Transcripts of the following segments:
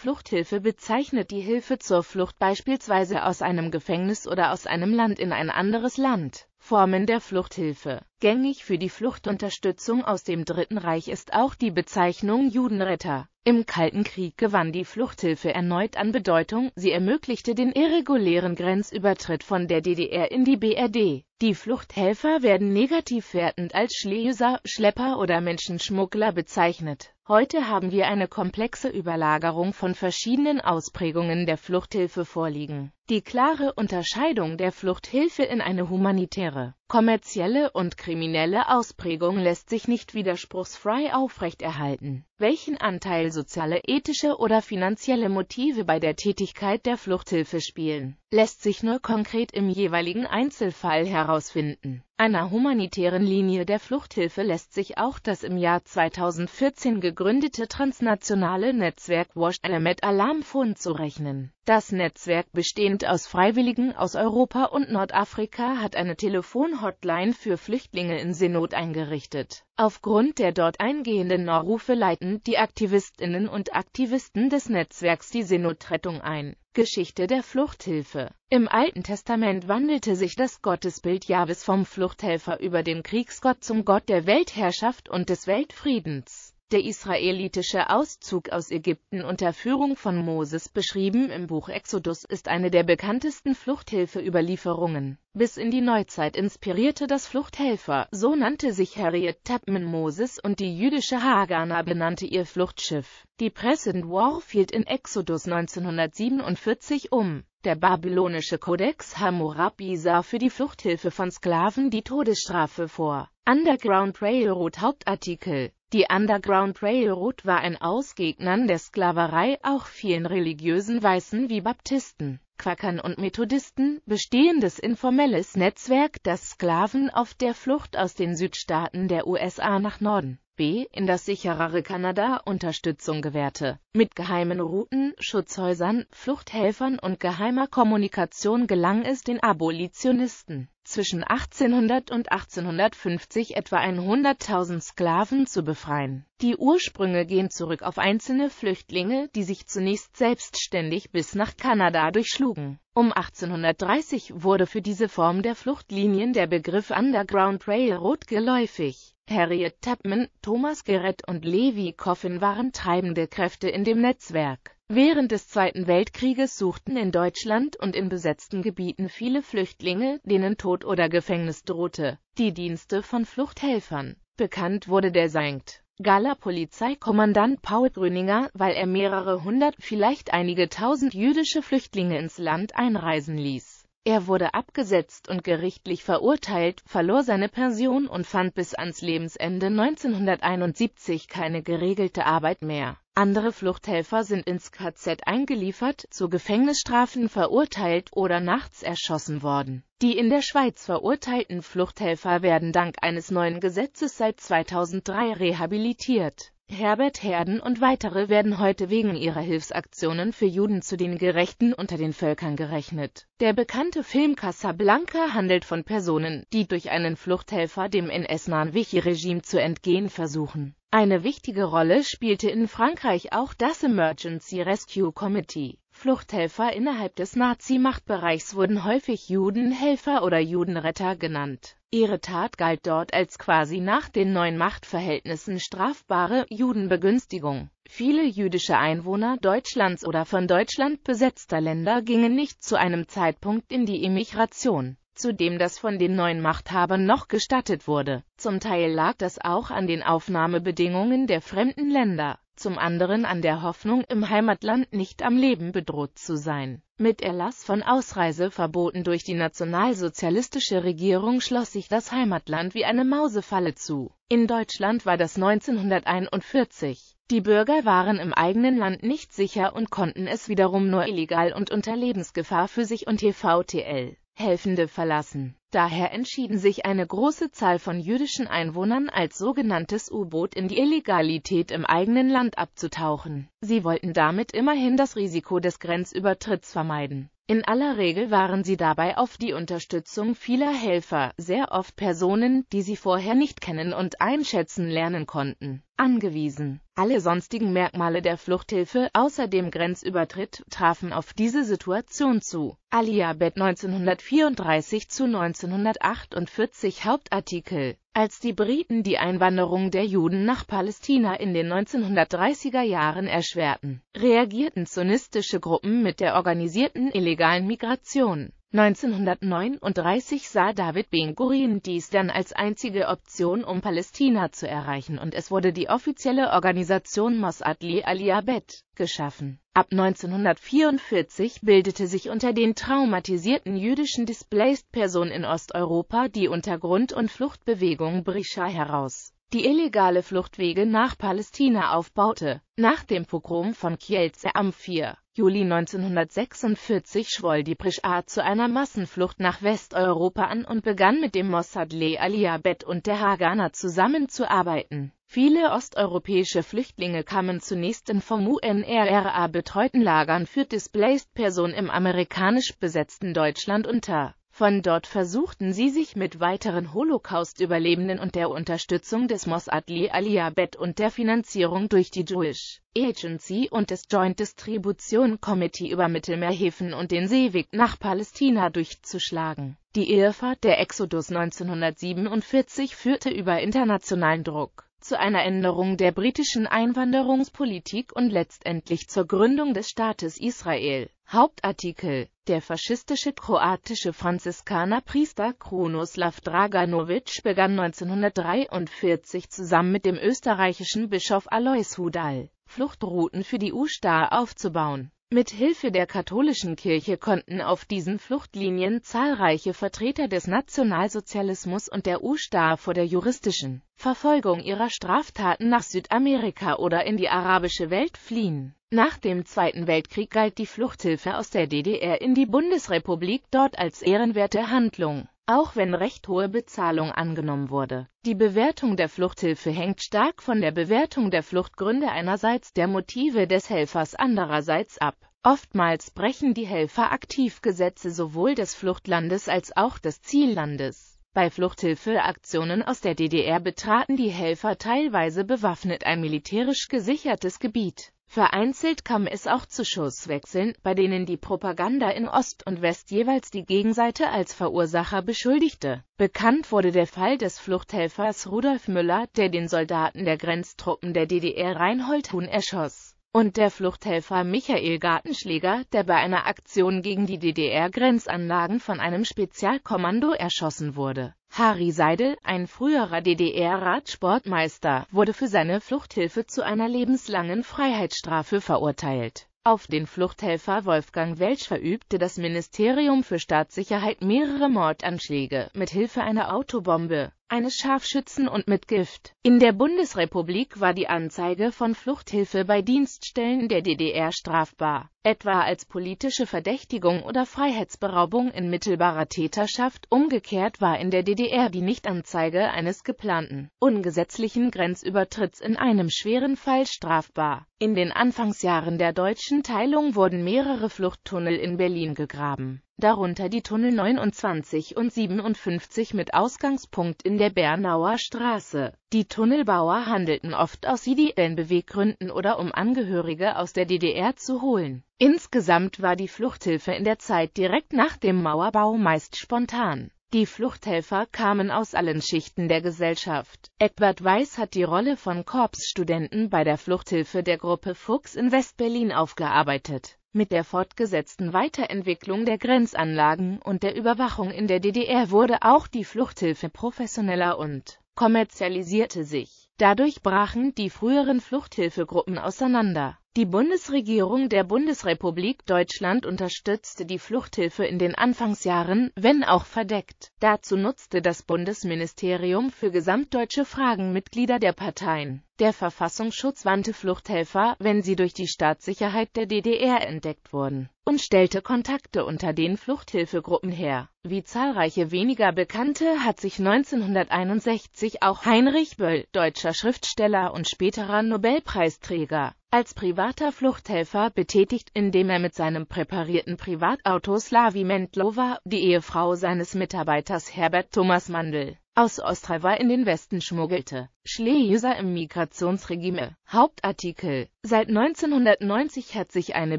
Fluchthilfe bezeichnet die Hilfe zur Flucht beispielsweise aus einem Gefängnis oder aus einem Land in ein anderes Land. Formen der Fluchthilfe Gängig für die Fluchtunterstützung aus dem Dritten Reich ist auch die Bezeichnung Judenretter. Im Kalten Krieg gewann die Fluchthilfe erneut an Bedeutung, sie ermöglichte den irregulären Grenzübertritt von der DDR in die BRD. Die Fluchthelfer werden negativ wertend als Schleuser, Schlepper oder Menschenschmuggler bezeichnet. Heute haben wir eine komplexe Überlagerung von verschiedenen Ausprägungen der Fluchthilfe vorliegen. Die klare Unterscheidung der Fluchthilfe in eine humanitäre kommerzielle und kriminelle Ausprägung lässt sich nicht widerspruchsfrei aufrechterhalten. Welchen Anteil soziale, ethische oder finanzielle Motive bei der Tätigkeit der Fluchthilfe spielen, lässt sich nur konkret im jeweiligen Einzelfall herausfinden einer humanitären Linie der Fluchthilfe lässt sich auch das im Jahr 2014 gegründete transnationale Netzwerk Wash Element Alam Fund zurechnen. Das Netzwerk bestehend aus Freiwilligen aus Europa und Nordafrika hat eine Telefon-Hotline für Flüchtlinge in Seenot eingerichtet Aufgrund der dort eingehenden Norrufe leiten die Aktivistinnen und Aktivisten des Netzwerks die Seenotrettung ein. Geschichte der Fluchthilfe Im Alten Testament wandelte sich das Gottesbild Jahwes vom Fluchthelfer über den Kriegsgott zum Gott der Weltherrschaft und des Weltfriedens. Der israelitische Auszug aus Ägypten unter Führung von Moses beschrieben im Buch Exodus ist eine der bekanntesten Fluchthilfe-Überlieferungen. Bis in die Neuzeit inspirierte das Fluchthelfer, so nannte sich Harriet Tubman Moses und die jüdische Hagana benannte ihr Fluchtschiff. Die Present War fiel in Exodus 1947 um. Der babylonische Kodex Hammurabi sah für die Fluchthilfe von Sklaven die Todesstrafe vor. Underground Railroad Hauptartikel die Underground Railroad war ein Ausgegnern der Sklaverei auch vielen religiösen Weißen wie Baptisten, Quakern und Methodisten bestehendes informelles Netzwerk, das Sklaven auf der Flucht aus den Südstaaten der USA nach Norden B in das sicherere Kanada Unterstützung gewährte, mit geheimen Routen, Schutzhäusern, Fluchthelfern und geheimer Kommunikation gelang es den Abolitionisten zwischen 1800 und 1850 etwa 100.000 Sklaven zu befreien. Die Ursprünge gehen zurück auf einzelne Flüchtlinge, die sich zunächst selbstständig bis nach Kanada durchschlugen. Um 1830 wurde für diese Form der Fluchtlinien der Begriff Underground Railroad geläufig. Harriet Tubman, Thomas Gerett und Levi Coffin waren treibende Kräfte in dem Netzwerk. Während des Zweiten Weltkrieges suchten in Deutschland und in besetzten Gebieten viele Flüchtlinge, denen Tod oder Gefängnis drohte, die Dienste von Fluchthelfern. Bekannt wurde der Sankt. Galler Polizeikommandant Paul Gröninger, weil er mehrere hundert, vielleicht einige tausend jüdische Flüchtlinge ins Land einreisen ließ. Er wurde abgesetzt und gerichtlich verurteilt, verlor seine Pension und fand bis ans Lebensende 1971 keine geregelte Arbeit mehr. Andere Fluchthelfer sind ins KZ eingeliefert, zu Gefängnisstrafen verurteilt oder nachts erschossen worden. Die in der Schweiz verurteilten Fluchthelfer werden dank eines neuen Gesetzes seit 2003 rehabilitiert Herbert Herden und weitere werden heute wegen ihrer Hilfsaktionen für Juden zu den Gerechten unter den Völkern gerechnet. Der bekannte Film Casablanca handelt von Personen, die durch einen Fluchthelfer dem NS-nahen Vichy-Regime zu entgehen versuchen. Eine wichtige Rolle spielte in Frankreich auch das Emergency Rescue Committee. Fluchthelfer innerhalb des Nazi-Machtbereichs wurden häufig Judenhelfer oder Judenretter genannt. Ihre Tat galt dort als quasi nach den neuen Machtverhältnissen strafbare Judenbegünstigung. Viele jüdische Einwohner Deutschlands oder von Deutschland besetzter Länder gingen nicht zu einem Zeitpunkt in die Emigration zu dem das von den neuen Machthabern noch gestattet wurde. Zum Teil lag das auch an den Aufnahmebedingungen der fremden Länder zum anderen an der Hoffnung, im Heimatland nicht am Leben bedroht zu sein. Mit Erlass von Ausreiseverboten durch die nationalsozialistische Regierung schloss sich das Heimatland wie eine Mausefalle zu. In Deutschland war das 1941. Die Bürger waren im eigenen Land nicht sicher und konnten es wiederum nur illegal und unter Lebensgefahr für sich und TVTL Helfende verlassen. Daher entschieden sich eine große Zahl von jüdischen Einwohnern als sogenanntes U-Boot in die Illegalität im eigenen Land abzutauchen. Sie wollten damit immerhin das Risiko des Grenzübertritts vermeiden. In aller Regel waren sie dabei auf die Unterstützung vieler Helfer, sehr oft Personen, die sie vorher nicht kennen und einschätzen lernen konnten, angewiesen. Alle sonstigen Merkmale der Fluchthilfe, außer dem Grenzübertritt, trafen auf diese Situation zu. Aliyah Bet 1934 zu 19 1948 Hauptartikel als die Briten die Einwanderung der Juden nach Palästina in den 1930er Jahren erschwerten, reagierten zionistische Gruppen mit der organisierten illegalen Migration 1939 sah David Ben-Gurion dies dann als einzige Option, um Palästina zu erreichen und es wurde die offizielle Organisation Mossad Li'Aliabet geschaffen. Ab 1944 bildete sich unter den traumatisierten jüdischen Displaced-Personen in Osteuropa die Untergrund- und Fluchtbewegung Brischa heraus die illegale Fluchtwege nach Palästina aufbaute. Nach dem Pogrom von Kielce am 4. Juli 1946 schwoll die Prischar zu einer Massenflucht nach Westeuropa an und begann mit dem Mossad Lealia Bet und der Haganah zusammenzuarbeiten. Viele osteuropäische Flüchtlinge kamen zunächst in vom UNRRA betreuten Lagern für Displaced Personen im amerikanisch besetzten Deutschland unter. Von dort versuchten sie sich mit weiteren Holocaust-Überlebenden und der Unterstützung des Mossad Lialiyabet und der Finanzierung durch die Jewish Agency und des Joint Distribution Committee über Mittelmeerhäfen und den Seeweg nach Palästina durchzuschlagen. Die Irrfahrt der Exodus 1947 führte über internationalen Druck zu einer Änderung der britischen Einwanderungspolitik und letztendlich zur Gründung des Staates Israel. Hauptartikel Der faschistische kroatische Franziskanerpriester Krunoslav Draganovic begann 1943 zusammen mit dem österreichischen Bischof Alois Hudal, Fluchtrouten für die U-Star aufzubauen mit Hilfe der katholischen Kirche konnten auf diesen Fluchtlinien zahlreiche Vertreter des Nationalsozialismus und der U-Star vor der juristischen Verfolgung ihrer Straftaten nach Südamerika oder in die arabische Welt fliehen. Nach dem Zweiten Weltkrieg galt die Fluchthilfe aus der DDR in die Bundesrepublik dort als ehrenwerte Handlung auch wenn recht hohe Bezahlung angenommen wurde. Die Bewertung der Fluchthilfe hängt stark von der Bewertung der Fluchtgründe einerseits der Motive des Helfers andererseits ab. Oftmals brechen die Helfer Aktivgesetze sowohl des Fluchtlandes als auch des Ziellandes. Bei Fluchthilfeaktionen aus der DDR betraten die Helfer teilweise bewaffnet ein militärisch gesichertes Gebiet. Vereinzelt kam es auch zu Schusswechseln, bei denen die Propaganda in Ost und West jeweils die Gegenseite als Verursacher beschuldigte. Bekannt wurde der Fall des Fluchthelfers Rudolf Müller, der den Soldaten der Grenztruppen der DDR Reinhold Huhn erschoss, und der Fluchthelfer Michael Gartenschläger, der bei einer Aktion gegen die DDR-Grenzanlagen von einem Spezialkommando erschossen wurde Harry Seidel, ein früherer DDR-Radsportmeister, wurde für seine Fluchthilfe zu einer lebenslangen Freiheitsstrafe verurteilt. Auf den Fluchthelfer Wolfgang Welsch verübte das Ministerium für Staatssicherheit mehrere Mordanschläge mit Hilfe einer Autobombe eines Scharfschützen und mit Gift. In der Bundesrepublik war die Anzeige von Fluchthilfe bei Dienststellen der DDR strafbar, etwa als politische Verdächtigung oder Freiheitsberaubung in mittelbarer Täterschaft. Umgekehrt war in der DDR die Nichtanzeige eines geplanten, ungesetzlichen Grenzübertritts in einem schweren Fall strafbar. In den Anfangsjahren der deutschen Teilung wurden mehrere Fluchttunnel in Berlin gegraben darunter die Tunnel 29 und 57 mit Ausgangspunkt in der Bernauer Straße. Die Tunnelbauer handelten oft aus ideellen Beweggründen oder um Angehörige aus der DDR zu holen. Insgesamt war die Fluchthilfe in der Zeit direkt nach dem Mauerbau meist spontan. Die Fluchthelfer kamen aus allen Schichten der Gesellschaft. Eckbert Weiß hat die Rolle von Korpsstudenten bei der Fluchthilfe der Gruppe Fuchs in Westberlin aufgearbeitet. Mit der fortgesetzten Weiterentwicklung der Grenzanlagen und der Überwachung in der DDR wurde auch die Fluchthilfe professioneller und kommerzialisierte sich. Dadurch brachen die früheren Fluchthilfegruppen auseinander. Die Bundesregierung der Bundesrepublik Deutschland unterstützte die Fluchthilfe in den Anfangsjahren, wenn auch verdeckt. Dazu nutzte das Bundesministerium für gesamtdeutsche Fragen Mitglieder der Parteien. Der Verfassungsschutz wandte Fluchthelfer, wenn sie durch die Staatssicherheit der DDR entdeckt wurden, und stellte Kontakte unter den Fluchthilfegruppen her. Wie zahlreiche weniger Bekannte hat sich 1961 auch Heinrich Böll, deutscher Schriftsteller und späterer Nobelpreisträger, als privater Fluchthelfer betätigt, indem er mit seinem präparierten Privatauto Slavi Mendlova, die Ehefrau seines Mitarbeiters Herbert Thomas Mandel aus Osthalva in den Westen schmuggelte. Schleuser im Migrationsregime. Hauptartikel Seit 1990 hat sich eine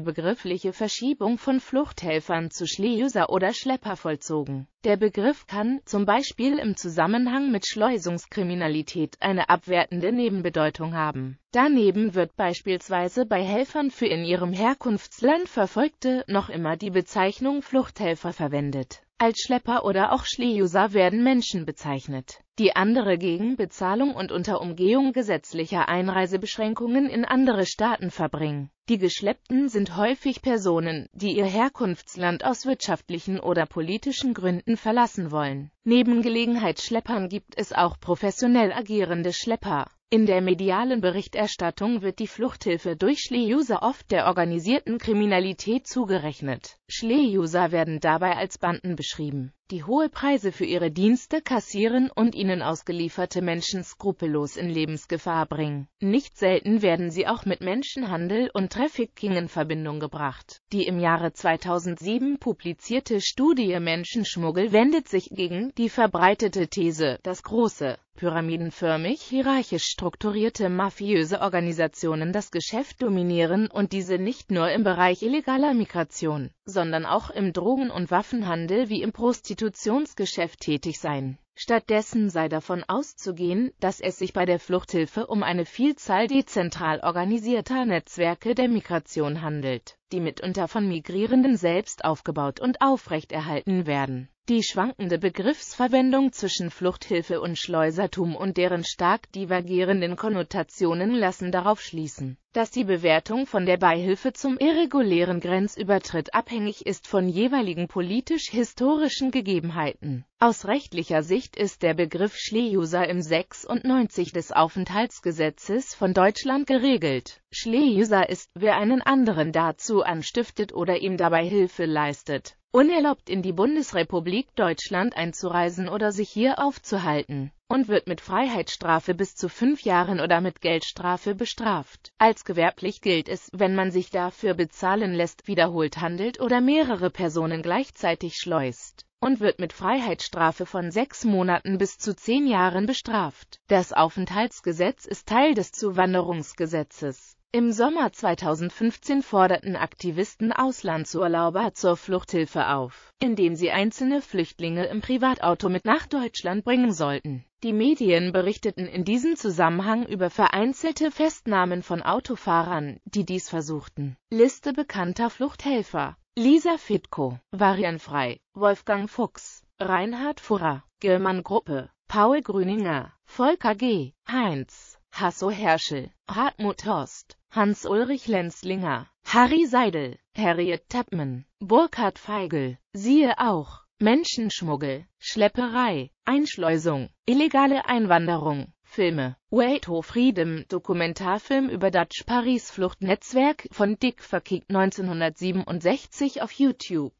begriffliche Verschiebung von Fluchthelfern zu Schleuser oder Schlepper vollzogen. Der Begriff kann, zum Beispiel im Zusammenhang mit Schleusungskriminalität, eine abwertende Nebenbedeutung haben. Daneben wird beispielsweise bei Helfern für in ihrem Herkunftsland Verfolgte noch immer die Bezeichnung Fluchthelfer verwendet. Als Schlepper oder auch Schleuser werden Menschen bezeichnet, die andere gegen Bezahlung und unter Umgehung gesetzlicher Einreisebeschränkungen in andere Staaten verbringen. Die Geschleppten sind häufig Personen, die ihr Herkunftsland aus wirtschaftlichen oder politischen Gründen verlassen wollen. Neben Gelegenheitsschleppern gibt es auch professionell agierende Schlepper in der medialen Berichterstattung wird die Fluchthilfe durch Schleuser oft der organisierten Kriminalität zugerechnet. Schleuser werden dabei als Banden beschrieben die hohe Preise für ihre Dienste kassieren und ihnen ausgelieferte Menschen skrupellos in Lebensgefahr bringen. Nicht selten werden sie auch mit Menschenhandel und Trafficking in Verbindung gebracht. Die im Jahre 2007 publizierte Studie Menschenschmuggel wendet sich gegen die verbreitete These, dass große, pyramidenförmig hierarchisch strukturierte mafiöse Organisationen das Geschäft dominieren und diese nicht nur im Bereich illegaler Migration sondern auch im Drogen- und Waffenhandel wie im Prostitutionsgeschäft tätig sein. Stattdessen sei davon auszugehen, dass es sich bei der Fluchthilfe um eine Vielzahl dezentral organisierter Netzwerke der Migration handelt, die mitunter von Migrierenden selbst aufgebaut und aufrechterhalten werden die schwankende Begriffsverwendung zwischen Fluchthilfe und Schleusertum und deren stark divergierenden Konnotationen lassen darauf schließen, dass die Bewertung von der Beihilfe zum irregulären Grenzübertritt abhängig ist von jeweiligen politisch-historischen Gegebenheiten. Aus rechtlicher Sicht ist der Begriff Schleuser im 96 des Aufenthaltsgesetzes von Deutschland geregelt. Schleuser ist, wer einen anderen dazu anstiftet oder ihm dabei Hilfe leistet, unerlaubt in die Bundesrepublik Deutschland einzureisen oder sich hier aufzuhalten und wird mit Freiheitsstrafe bis zu fünf Jahren oder mit Geldstrafe bestraft. Als gewerblich gilt es, wenn man sich dafür bezahlen lässt, wiederholt handelt oder mehrere Personen gleichzeitig schleust und wird mit Freiheitsstrafe von sechs Monaten bis zu zehn Jahren bestraft. Das Aufenthaltsgesetz ist Teil des Zuwanderungsgesetzes. Im Sommer 2015 forderten Aktivisten Auslandsurlauber zur Fluchthilfe auf, indem sie einzelne Flüchtlinge im Privatauto mit nach Deutschland bringen sollten. Die Medien berichteten in diesem Zusammenhang über vereinzelte Festnahmen von Autofahrern, die dies versuchten. Liste bekannter Fluchthelfer Lisa Fitko, Varian Frei, Wolfgang Fuchs, Reinhard Furrer, Gillmann Gruppe, Paul Grüninger, Volker G., Heinz Hasso Herschel, Hartmut Horst, Hans-Ulrich Lenzlinger, Harry Seidel, Harriet Tubman, Burkhard Feigl, siehe auch, Menschenschmuggel, Schlepperei, Einschleusung, illegale Einwanderung, Filme, Way to Freedom, Dokumentarfilm über Dutch Paris Fluchtnetzwerk von Dick Verkick 1967 auf YouTube.